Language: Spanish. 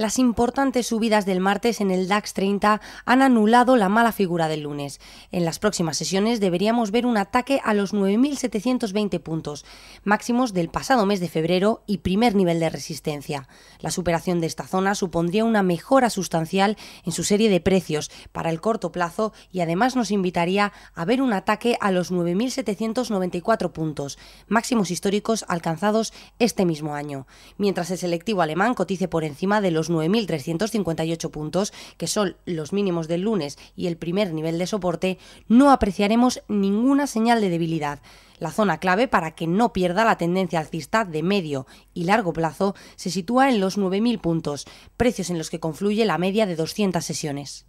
Las importantes subidas del martes en el DAX 30 han anulado la mala figura del lunes. En las próximas sesiones deberíamos ver un ataque a los 9.720 puntos, máximos del pasado mes de febrero y primer nivel de resistencia. La superación de esta zona supondría una mejora sustancial en su serie de precios para el corto plazo y además nos invitaría a ver un ataque a los 9.794 puntos, máximos históricos alcanzados este mismo año, mientras el selectivo alemán cotice por encima de los 9.358 puntos, que son los mínimos del lunes y el primer nivel de soporte, no apreciaremos ninguna señal de debilidad. La zona clave para que no pierda la tendencia alcista de medio y largo plazo se sitúa en los 9.000 puntos, precios en los que confluye la media de 200 sesiones.